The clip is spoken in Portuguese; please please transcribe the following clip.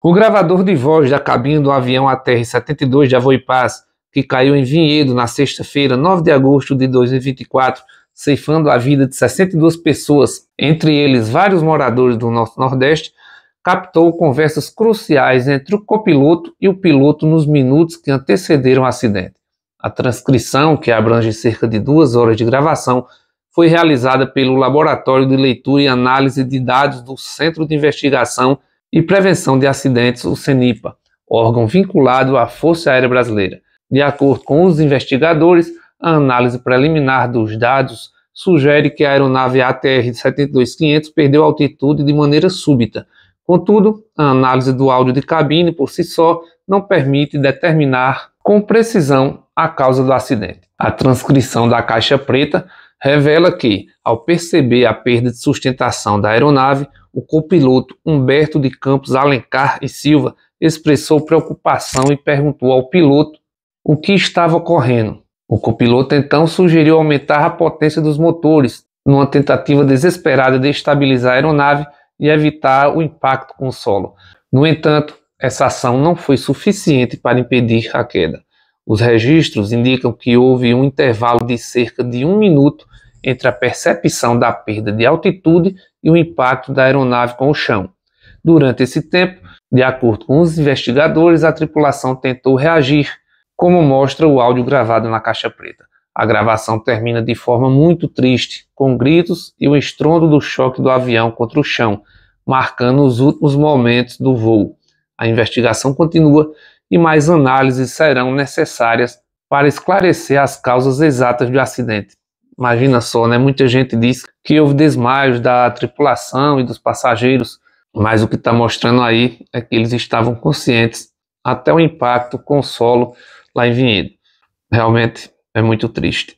O gravador de voz da cabine do avião ATR-72 de Avoipaz, que caiu em Vinhedo na sexta-feira, 9 de agosto de 2024, ceifando a vida de 62 pessoas, entre eles vários moradores do nosso Nordeste, captou conversas cruciais entre o copiloto e o piloto nos minutos que antecederam o acidente. A transcrição, que abrange cerca de duas horas de gravação, foi realizada pelo Laboratório de Leitura e Análise de Dados do Centro de Investigação e Prevenção de Acidentes, o CENIPA, órgão vinculado à Força Aérea Brasileira. De acordo com os investigadores, a análise preliminar dos dados sugere que a aeronave ATR 72500 perdeu altitude de maneira súbita. Contudo, a análise do áudio de cabine por si só não permite determinar com precisão a causa do acidente. A transcrição da caixa preta revela que, ao perceber a perda de sustentação da aeronave, o copiloto Humberto de Campos Alencar e Silva expressou preocupação e perguntou ao piloto o que estava ocorrendo. O copiloto então sugeriu aumentar a potência dos motores, numa tentativa desesperada de estabilizar a aeronave e evitar o impacto com o solo. No entanto, essa ação não foi suficiente para impedir a queda. Os registros indicam que houve um intervalo de cerca de um minuto entre a percepção da perda de altitude e o impacto da aeronave com o chão. Durante esse tempo, de acordo com os investigadores, a tripulação tentou reagir, como mostra o áudio gravado na caixa preta. A gravação termina de forma muito triste, com gritos e o estrondo do choque do avião contra o chão, marcando os últimos momentos do voo. A investigação continua e mais análises serão necessárias para esclarecer as causas exatas do acidente. Imagina só, né? Muita gente diz que houve desmaios da tripulação e dos passageiros, mas o que está mostrando aí é que eles estavam conscientes até o impacto com o solo lá em Vinhedo. Realmente é muito triste.